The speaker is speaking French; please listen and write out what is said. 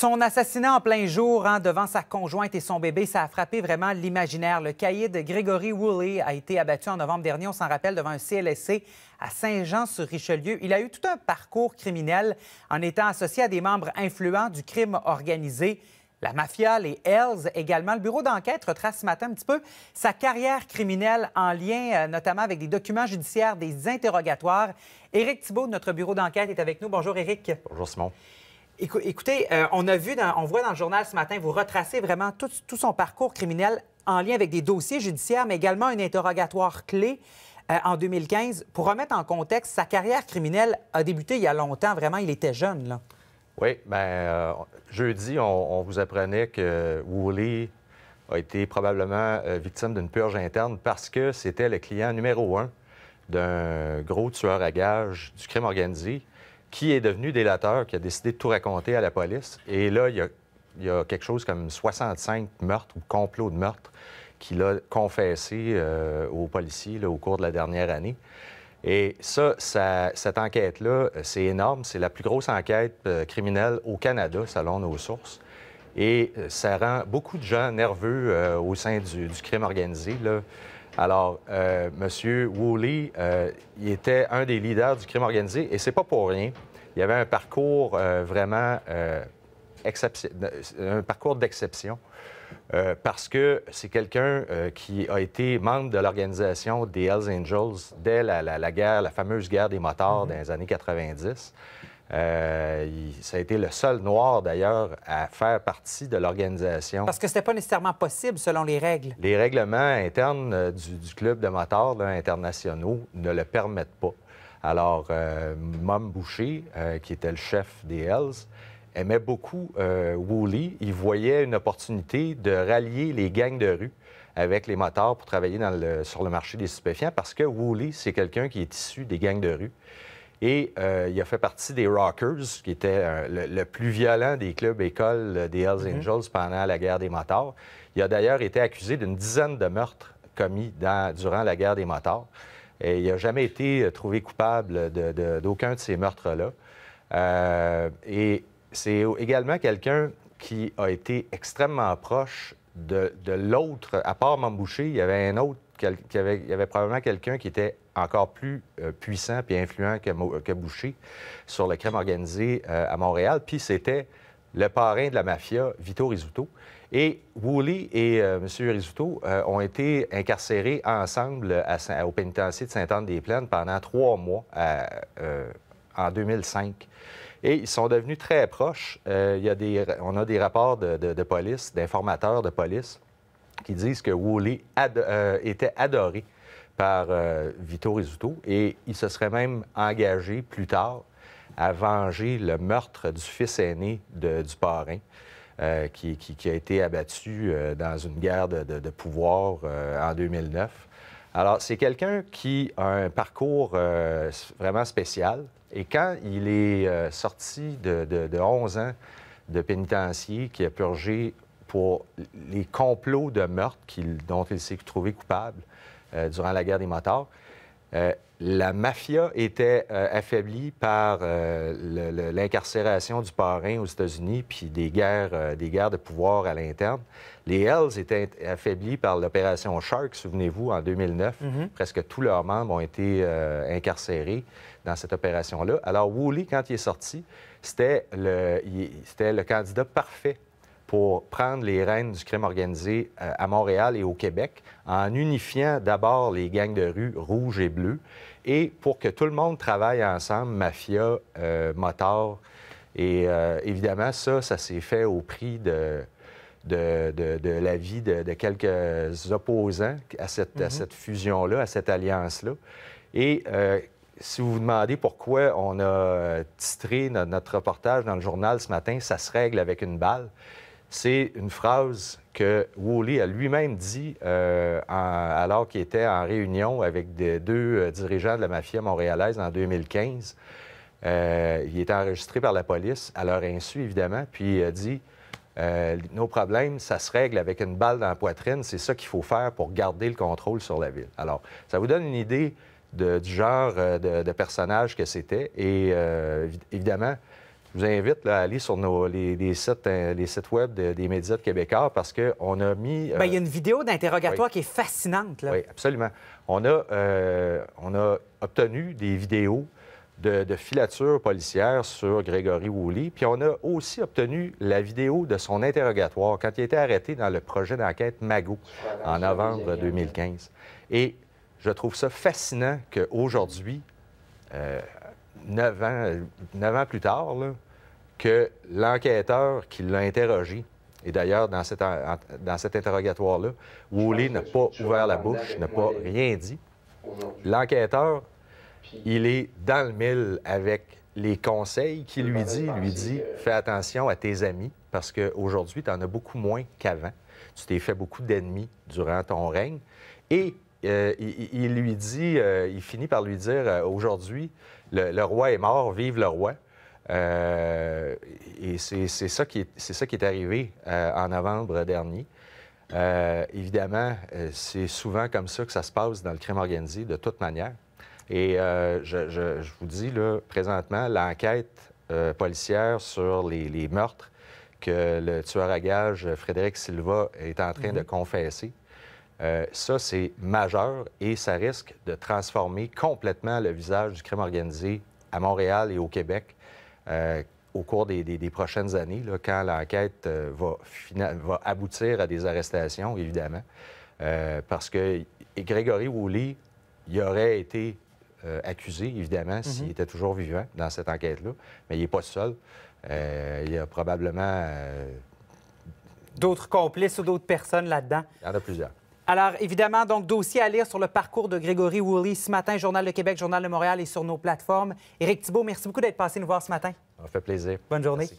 Son assassinat en plein jour hein, devant sa conjointe et son bébé, ça a frappé vraiment l'imaginaire. Le caïd Grégory Woolley a été abattu en novembre dernier, on s'en rappelle, devant un CLSC à Saint-Jean-sur-Richelieu. Il a eu tout un parcours criminel en étant associé à des membres influents du crime organisé. La mafia, les Hells également. Le bureau d'enquête retrace ce matin un petit peu sa carrière criminelle en lien euh, notamment avec des documents judiciaires, des interrogatoires. Éric Thibault de notre bureau d'enquête est avec nous. Bonjour Éric. Bonjour Simon. Écoutez, euh, on a vu, dans, on voit dans le journal ce matin, vous retracez vraiment tout, son parcours criminel en lien avec des dossiers judiciaires, mais également un interrogatoire clé euh, en 2015. Pour remettre en contexte, sa carrière criminelle a débuté il y a longtemps. Vraiment, il était jeune, là. Oui, bien, euh, jeudi, on, vous apprenait que Woolley a été probablement victime d'une purge interne parce que c'était le client numéro un d'un gros tueur à gages du crime organisé qui est devenu délateur, qui a décidé de tout raconter à la police. Et là, il y a, quelque chose comme 65 meurtres ou complots de meurtres qu'il a confessés euh, aux policiers au cours de la dernière année. Et ça, cette enquête-là, c'est énorme. C'est la plus grosse enquête euh, criminelle au Canada, selon nos sources. Et euh, ça rend beaucoup de gens nerveux au sein du, crime organisé. Alors, M. Woolley, il était un des leaders du crime organisé, et c'est pas pour rien il y avait un parcours euh, vraiment euh, euh, un parcours d'exception. parce que c'est quelqu'un qui a été membre de l'organisation des Hells Angels dès la, guerre, la fameuse guerre des motards mm-hmm. dans les années 90. ça a été le seul noir, d'ailleurs, à faire partie de l'organisation. Parce que ce n'était pas nécessairement possible selon les règles. Les règlements internes du, club de motards internationaux ne le permettent pas. Alors, euh, Mom Boucher, euh, qui était le chef des Hells, aimait beaucoup euh, Woolley. Il voyait une opportunité de rallier les gangs de rue avec les motards pour travailler sur le marché des stupéfiants parce que Woolley, c'est quelqu'un qui est issu des gangs de rue. Et il a fait partie des Rockers, qui était le, plus violent des clubs écoles des Hells mm-hmm. Angels pendant la guerre des motards. Il a d'ailleurs été accusé d'une dizaine de meurtres commis durant la guerre des motards il n'a jamais été euh, trouvé coupable d'aucun de, ces meurtres-là. Euh, et c'est également quelqu'un qui a été extrêmement proche de, l'autre. À part Mambouché, il y avait un autre, il y avait probablement quelqu'un qui était encore plus euh, puissant et influent que, Boucher sur le crime organisé à Montréal. Puis c'était le parrain de la mafia, Vito Rizzuto. Et Woolley et euh, M. Rizzuto euh, ont été incarcérés ensemble au pénitencier de Sainte-Anne-des-Plaines pendant trois mois euh, en 2005. Et ils sont devenus très proches. on a des rapports de, police, d'informateurs de police, qui disent que Woolley était adoré par Vito Rizzuto et il se serait même engagé plus tard à venger le meurtre du fils aîné du parrain. Euh, qui, a été abattu euh, dans une guerre de, pouvoir euh, en 2009. Alors, c'est quelqu'un qui a un parcours vraiment spécial. Et quand il est sorti de, 11 ans de pénitencier, qui a purgé pour les complots de meurtre dont il s'est trouvé coupable durant la guerre des motards, la mafia était euh, affaiblie par euh, l'incarcération du parrain aux États-Unis, puis des guerres, euh, des guerres de pouvoir à l'interne. Les Hells étaient affaiblis par l'opération Shark, souvenez-vous, en 2009. Mm-hmm. Presque tous leurs membres ont été incarcérés dans cette opération-là. Alors, Woolley, quand il est sorti, c'était le candidat parfait pour prendre les rênes du crime organisé euh, à Montréal et au Québec en unifiant d'abord les gangs de rue rouges et bleus et pour que tout le monde travaille ensemble, mafia, euh, motards. Et euh, évidemment, ça, ça s'est fait au prix de, de, de, la vie de, quelques opposants à cette, mhm. cette fusion-là, à cette alliance-là. Et euh, si vous vous demandez pourquoi on a titré notre reportage dans le journal ce matin, ça se règle avec une balle c'est une phrase que Woolley a lui-même dit euh, alors qu'il était en réunion avec deux euh, dirigeants de la mafia montréalaise en 2015. Euh, il était enregistré par la police, à leur insu, évidemment, puis il a dit Nos problèmes, ça se règle avec une balle dans la poitrine, c'est ça qu'il faut faire pour garder le contrôle sur la ville. Alors, ça vous donne une idée du genre de, personnage que c'était. Et évidemment, je vous invite à aller sur les, sites, euh, les sites web des médias de québécois parce qu'on a mis... Euh, ben, il y a une vidéo d'interrogatoire qui est fascinante. Là. Oui, absolument. On a, euh, on a obtenu des vidéos de, filature policière sur Grégory Woolley, puis on a aussi obtenu la vidéo de son interrogatoire quand il a été arrêté dans le projet d'enquête Mago en novembre 2015. Et je trouve ça fascinant qu'aujourd'hui, neuf ans, euh, ans plus tard, que l'enquêteur qui l'a interrogé, et d'ailleurs, dans, cet interrogatoire-là, Woolley n'a pas ouvert la bouche, n'a pas rien dit. L'enquêteur, il est dans le mille avec les conseils qu'il lui dit. lui dit fais attention à tes amis, parce qu'aujourd'hui, tu en as beaucoup moins qu'avant. Tu t'es fait beaucoup d'ennemis durant ton règne. Et euh, il, lui dit, euh, il finit par lui dire euh, aujourd'hui, le, roi est mort, vive le roi. et c'est ça, qui est, ça qui est arrivé en novembre dernier. évidemment, c'est souvent comme ça que ça se passe dans le crime organisé, de toute manière. Et je, vous dis, là, présentement, l'enquête policière sur les, meurtres que le tueur à gage Frédéric Silva est en train de mhm. confesser euh, ça, c'est majeur et ça risque de transformer complètement le visage du crime organisé à Montréal et au Québec euh, au cours des, prochaines années, quand l'enquête euh, va, aboutir à des arrestations, évidemment. parce que Grégory Woolley, il aurait été accusé, évidemment, s'il mhm. était toujours vivant dans cette enquête-là, mais il n'est pas seul. il y a probablement d'autres complices ou d'autres personnes là-dedans. Il y en a plusieurs. Alors, évidemment, donc, dossier à lire sur le parcours de Grégory Woolley ce matin, Journal de Québec, Journal de Montréal et sur nos plateformes. Éric Thibault, merci beaucoup d'être passé nous voir ce matin. Ça fait plaisir. Bonne journée.